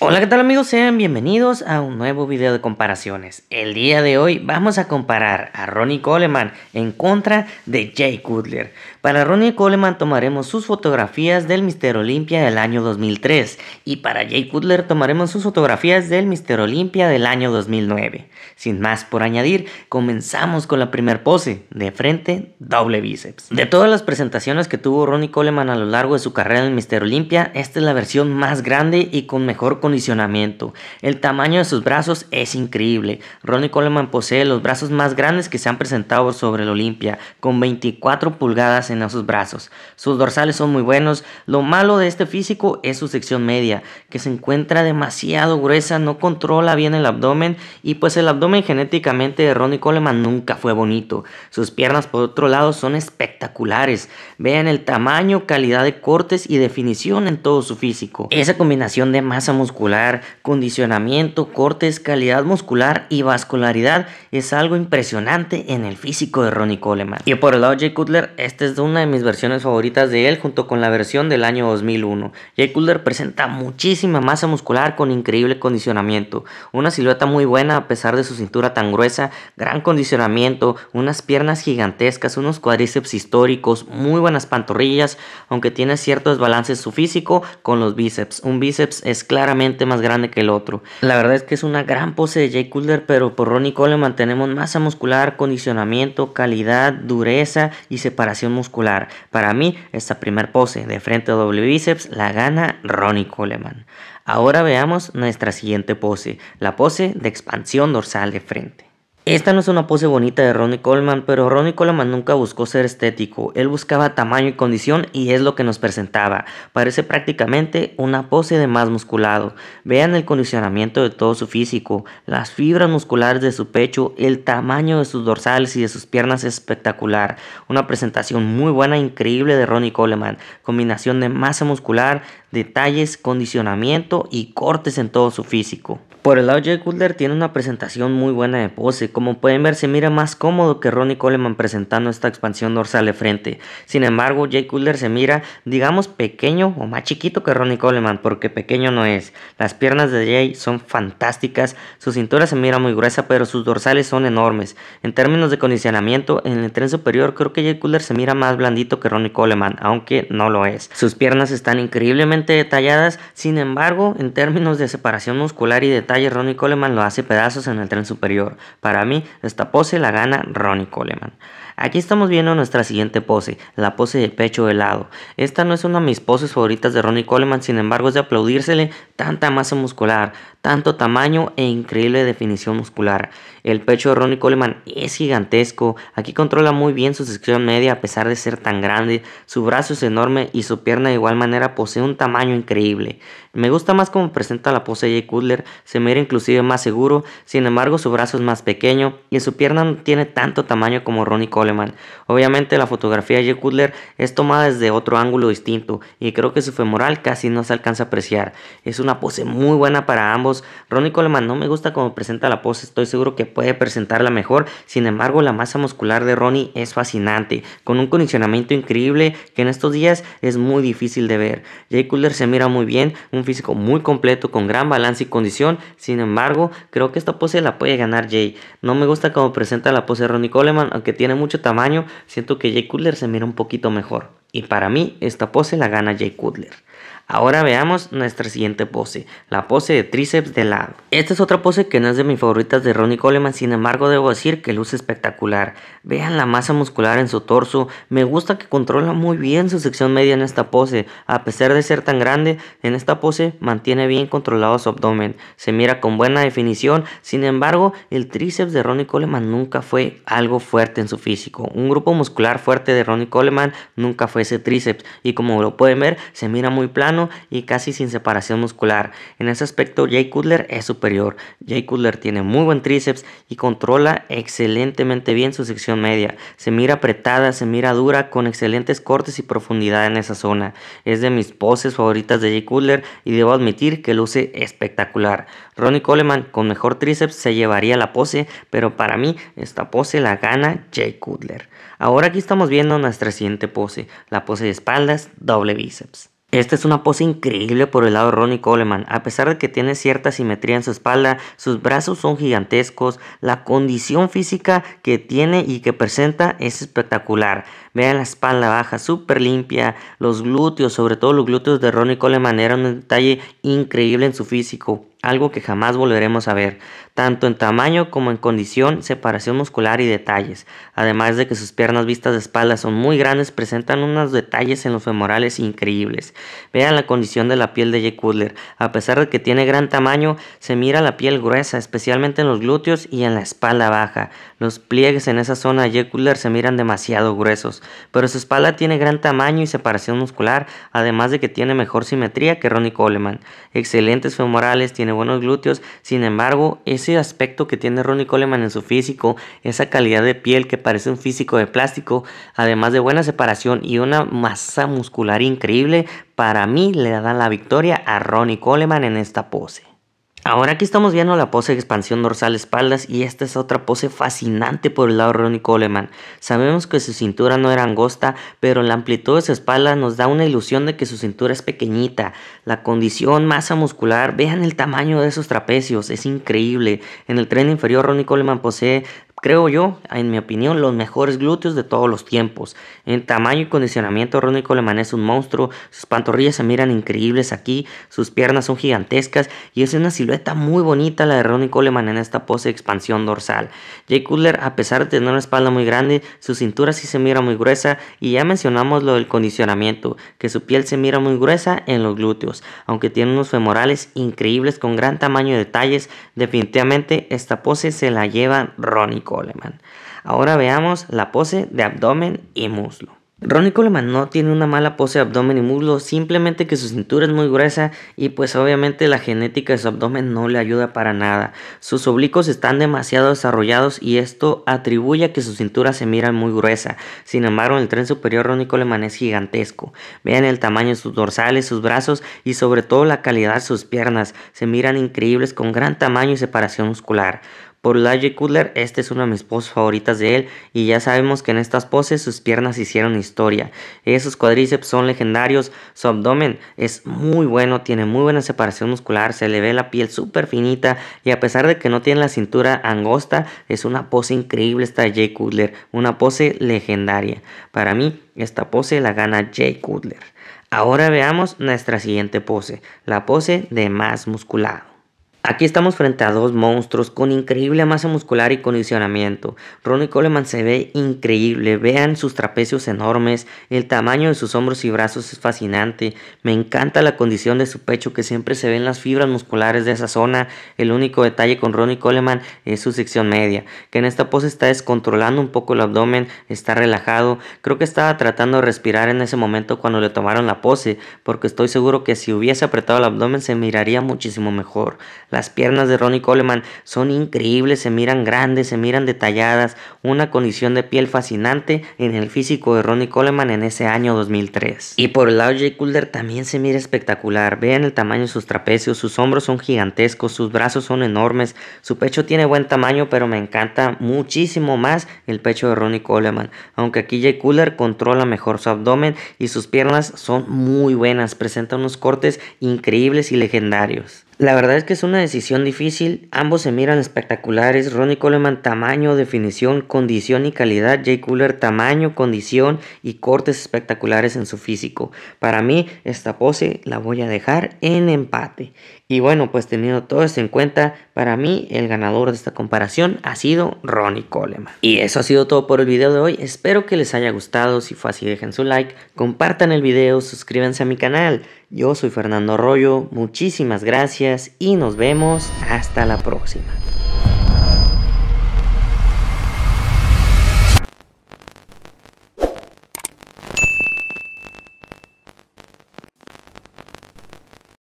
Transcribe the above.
Hola, ¿qué tal amigos? Sean bienvenidos a un nuevo video de comparaciones. El día de hoy vamos a comparar a Ronnie Coleman en contra de Jay Cutler. Para Ronnie Coleman tomaremos sus fotografías del Mister Olimpia del año 2003 y para Jay Cutler tomaremos sus fotografías del Mister Olimpia del año 2009. Sin más por añadir, comenzamos con la primer pose, de frente, doble bíceps. De todas las presentaciones que tuvo Ronnie Coleman a lo largo de su carrera en el Mister Olimpia, esta es la versión más grande y con mejor el tamaño de sus brazos es increíble. Ronnie Coleman posee los brazos más grandes que se han presentado sobre el Olimpia, con 24 pulgadas en esos brazos. Sus dorsales son muy buenos. Lo malo de este físico es su sección media, que se encuentra demasiado gruesa, no controla bien el abdomen y pues el abdomen genéticamente de Ronnie Coleman nunca fue bonito. Sus piernas por otro lado son espectaculares. Vean el tamaño, calidad de cortes y definición en todo su físico. Esa combinación de masa muscular condicionamiento, cortes, calidad muscular y vascularidad es algo impresionante en el físico de Ronnie Coleman. Y por el lado de Jay Cutler, esta es una de mis versiones favoritas de él junto con la versión del año 2001. Jay Cutler presenta muchísima masa muscular con increíble condicionamiento, una silueta muy buena a pesar de su cintura tan gruesa, gran condicionamiento, unas piernas gigantescas, unos cuádriceps históricos, muy buenas pantorrillas, aunque tiene ciertos balances su físico con los bíceps. Un bíceps es claramente más grande que el otro. La verdad es que es una gran pose de Jay Cutler, pero por Ronnie Coleman tenemos masa muscular, condicionamiento, calidad, dureza y separación muscular. Para mí, esta primer pose de frente a doble bíceps la gana Ronnie Coleman. Ahora veamos nuestra siguiente pose, la pose de expansión dorsal de frente. Esta no es una pose bonita de Ronnie Coleman, pero Ronnie Coleman nunca buscó ser estético, él buscaba tamaño y condición y es lo que nos presentaba. Parece prácticamente una pose de más musculado. Vean el condicionamiento de todo su físico, las fibras musculares de su pecho, el tamaño de sus dorsales y de sus piernas espectacular. Una presentación muy buena, e increíble de Ronnie Coleman, combinación de masa muscular, detalles, condicionamiento y cortes en todo su físico. Por el lado, Jay Cutler tiene una presentación muy buena de pose. Como pueden ver, se mira más cómodo que Ronnie Coleman presentando esta expansión dorsal de frente. Sin embargo, Jay Cutler se mira, digamos, pequeño o más chiquito que Ronnie Coleman, porque pequeño no es. Las piernas de Jay son fantásticas, su cintura se mira muy gruesa, pero sus dorsales son enormes. En términos de condicionamiento, en el tren superior creo que Jay Cutler se mira más blandito que Ronnie Coleman, aunque no lo es. Sus piernas están increíblemente detalladas, sin embargo, en términos de separación muscular y detalle, Ronnie Coleman lo hace pedazos en el tren superior. Para mí, esta pose la gana Ronnie Coleman. Aquí estamos viendo nuestra siguiente pose, la pose de pecho helado. Esta no es una de mis poses favoritas de Ronnie Coleman, sin embargo es de aplaudírsele tanta masa muscular, tanto tamaño e increíble definición muscular. El pecho de Ronnie Coleman es gigantesco, aquí controla muy bien su sección media a pesar de ser tan grande, su brazo es enorme y su pierna de igual manera posee un tamaño increíble. Me gusta más como presenta la pose de Jay Cutler, se mira inclusive más seguro, sin embargo su brazo es más pequeño y su pierna no tiene tanto tamaño como Ronnie Coleman. Obviamente la fotografía de Jay Cutler es tomada desde otro ángulo distinto y creo que su femoral casi no se alcanza a apreciar. Es una pose muy buena para ambos. Ronnie Coleman no me gusta cómo presenta la pose, estoy seguro que puede presentarla mejor. Sin embargo, la masa muscular de Ronnie es fascinante, con un condicionamiento increíble que en estos días es muy difícil de ver. Jay Cutler se mira muy bien, un físico muy completo con gran balance y condición. Sin embargo, creo que esta pose la puede ganar Jay. No me gusta cómo presenta la pose de Ronnie Coleman, aunque tiene mucho tamaño, siento que Jay Cooler se mira un poquito mejor. Y para mí, esta pose la gana Jay Cutler. Ahora veamos nuestra siguiente pose, la pose de tríceps de lado. Esta es otra pose que no es de mis favoritas de Ronnie Coleman, sin embargo debo decir que luce espectacular. Vean la masa muscular en su torso, me gusta que controla muy bien su sección media en esta pose. A pesar de ser tan grande, en esta pose mantiene bien controlado su abdomen, se mira con buena definición, sin embargo el tríceps de Ronnie Coleman nunca fue algo fuerte en su físico. Un grupo muscular fuerte de Ronnie Coleman nunca fue ese tríceps y como lo pueden ver se mira muy plano y casi sin separación muscular. En ese aspecto Jay Cutler es superior. Jay Cutler tiene muy buen tríceps y controla excelentemente bien su sección media. Se mira apretada, se mira dura con excelentes cortes y profundidad en esa zona. Es de mis poses favoritas de Jay Cutler y debo admitir que luce espectacular. Ronnie Coleman con mejor tríceps se llevaría la pose, pero para mí esta pose la gana Jay Cutler. Ahora aquí estamos viendo nuestra siguiente pose, la pose de espaldas, doble bíceps. Esta es una pose increíble por el lado de Ronnie Coleman. A pesar de que tiene cierta simetría en su espalda, sus brazos son gigantescos. La condición física que tiene y que presenta es espectacular. Vean la espalda baja, súper limpia. Los glúteos, sobre todo los glúteos de Ronnie Coleman, eran un detalle increíble en su físico algo que jamás volveremos a ver, tanto en tamaño como en condición, separación muscular y detalles. Además de que sus piernas vistas de espalda son muy grandes, presentan unos detalles en los femorales increíbles. Vean la condición de la piel de Jay A pesar de que tiene gran tamaño, se mira la piel gruesa, especialmente en los glúteos y en la espalda baja. Los pliegues en esa zona de Jay se miran demasiado gruesos, pero su espalda tiene gran tamaño y separación muscular, además de que tiene mejor simetría que Ronnie Coleman. Excelentes femorales, tiene buenos glúteos. Sin embargo, ese aspecto que tiene Ronnie Coleman en su físico, esa calidad de piel que parece un físico de plástico, además de buena separación y una masa muscular increíble, para mí le dan la victoria a Ronnie Coleman en esta pose. Ahora aquí estamos viendo la pose de expansión dorsal espaldas y esta es otra pose fascinante por el lado de Ronnie Coleman. Sabemos que su cintura no era angosta, pero la amplitud de su espalda nos da una ilusión de que su cintura es pequeñita. La condición, masa muscular, vean el tamaño de esos trapecios, es increíble. En el tren inferior Ronnie Coleman posee creo yo, en mi opinión, los mejores glúteos de todos los tiempos. En tamaño y condicionamiento, Ronnie Coleman es un monstruo. Sus pantorrillas se miran increíbles aquí. Sus piernas son gigantescas. Y es una silueta muy bonita la de Ronnie Coleman en esta pose de expansión dorsal. Jay Cutler, a pesar de tener una espalda muy grande, su cintura sí se mira muy gruesa. Y ya mencionamos lo del condicionamiento, que su piel se mira muy gruesa en los glúteos. Aunque tiene unos femorales increíbles con gran tamaño y detalles, definitivamente esta pose se la lleva Ronnie Coleman. Ahora veamos la pose de abdomen y muslo. Ronnie Coleman no tiene una mala pose de abdomen y muslo, simplemente que su cintura es muy gruesa y pues obviamente la genética de su abdomen no le ayuda para nada. Sus oblicuos están demasiado desarrollados y esto atribuye a que su cintura se mira muy gruesa. Sin embargo, el tren superior Ronnie Coleman es gigantesco. Vean el tamaño de sus dorsales, sus brazos y sobre todo la calidad de sus piernas. Se miran increíbles con gran tamaño y separación muscular. Por J. Kudler, esta es una de mis poses favoritas de él y ya sabemos que en estas poses sus piernas hicieron historia. Esos cuadríceps son legendarios, su abdomen es muy bueno, tiene muy buena separación muscular, se le ve la piel súper finita y a pesar de que no tiene la cintura angosta, es una pose increíble esta de Jay una pose legendaria. Para mí, esta pose la gana Jay Kudler. Ahora veamos nuestra siguiente pose, la pose de más musculado. Aquí estamos frente a dos monstruos con increíble masa muscular y condicionamiento. Ronnie Coleman se ve increíble, vean sus trapecios enormes, el tamaño de sus hombros y brazos es fascinante, me encanta la condición de su pecho que siempre se ven las fibras musculares de esa zona, el único detalle con Ronnie Coleman es su sección media, que en esta pose está descontrolando un poco el abdomen, está relajado, creo que estaba tratando de respirar en ese momento cuando le tomaron la pose, porque estoy seguro que si hubiese apretado el abdomen se miraría muchísimo mejor. Las piernas de Ronnie Coleman son increíbles, se miran grandes, se miran detalladas, una condición de piel fascinante en el físico de Ronnie Coleman en ese año 2003. Y por el lado Jay Cutler también se mira espectacular, vean el tamaño de sus trapecios, sus hombros son gigantescos, sus brazos son enormes, su pecho tiene buen tamaño, pero me encanta muchísimo más el pecho de Ronnie Coleman, aunque aquí Jay Cutler controla mejor su abdomen y sus piernas son muy buenas, presenta unos cortes increíbles y legendarios. La verdad es que es una decisión difícil, ambos se miran espectaculares, Ronnie Coleman tamaño, definición, condición y calidad, Jay Cooler tamaño, condición y cortes espectaculares en su físico. Para mí esta pose la voy a dejar en empate. Y bueno, pues teniendo todo esto en cuenta, para mí, el ganador de esta comparación ha sido Ronnie Coleman. Y eso ha sido todo por el video de hoy. Espero que les haya gustado. Si fue así, dejen su like, compartan el video, suscríbanse a mi canal. Yo soy Fernando Arroyo. Muchísimas gracias y nos vemos hasta la próxima.